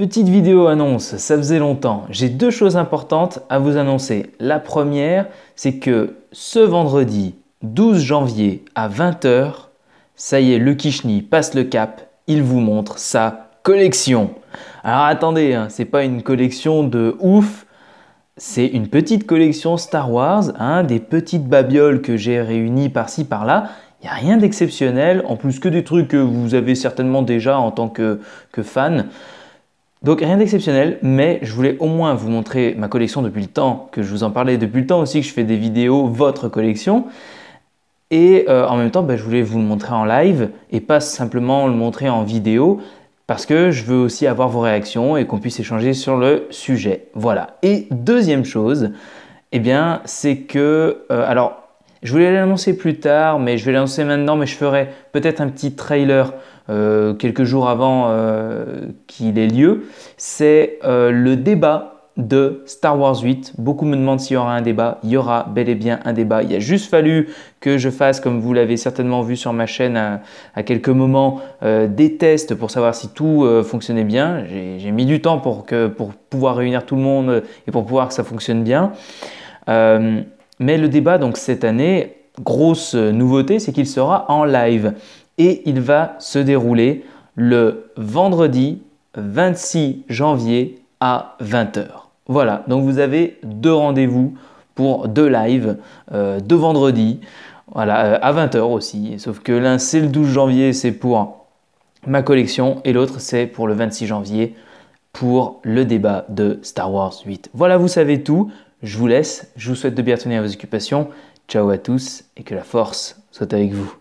Petite vidéo annonce, ça faisait longtemps. J'ai deux choses importantes à vous annoncer. La première, c'est que ce vendredi 12 janvier à 20h, ça y est, le Kishni passe le cap, il vous montre sa collection. Alors attendez, hein, c'est pas une collection de ouf, c'est une petite collection Star Wars, hein, des petites babioles que j'ai réunies par-ci par-là. Il n'y a rien d'exceptionnel, en plus que des trucs que vous avez certainement déjà en tant que fan. Donc rien d'exceptionnel, mais je voulais au moins vous montrer ma collection depuis le temps que je vous en parlais, depuis le temps aussi que je fais des vidéos votre collection. Et euh, en même temps, bah, je voulais vous le montrer en live et pas simplement le montrer en vidéo parce que je veux aussi avoir vos réactions et qu'on puisse échanger sur le sujet. Voilà. Et deuxième chose, eh bien, c'est que... Euh, alors, je voulais l'annoncer plus tard, mais je vais l'annoncer maintenant, mais je ferai peut-être un petit trailer euh, quelques jours avant euh, qu'il ait lieu. C'est euh, le débat de Star Wars 8. Beaucoup me demandent s'il y aura un débat. Il y aura bel et bien un débat. Il a juste fallu que je fasse, comme vous l'avez certainement vu sur ma chaîne à, quelques moments, des tests pour savoir si tout fonctionnait bien. J'ai mis du temps pour, que, pour pouvoir réunir tout le monde et pour pouvoir que ça fonctionne bien. Euh, mais le débat, donc cette année, grosse euh, nouveauté, c'est qu'il sera en live. Et il va se dérouler le vendredi 26 janvier à 20h. Voilà, donc vous avez deux rendez-vous pour deux lives, euh, de vendredi voilà, euh, à 20h aussi. Sauf que l'un c'est le 12 janvier, c'est pour ma collection, et l'autre c'est pour le 26 janvier pour le débat de Star Wars 8. Voilà, vous savez tout. Je vous laisse, je vous souhaite de bien tenir à vos occupations. Ciao à tous et que la force soit avec vous.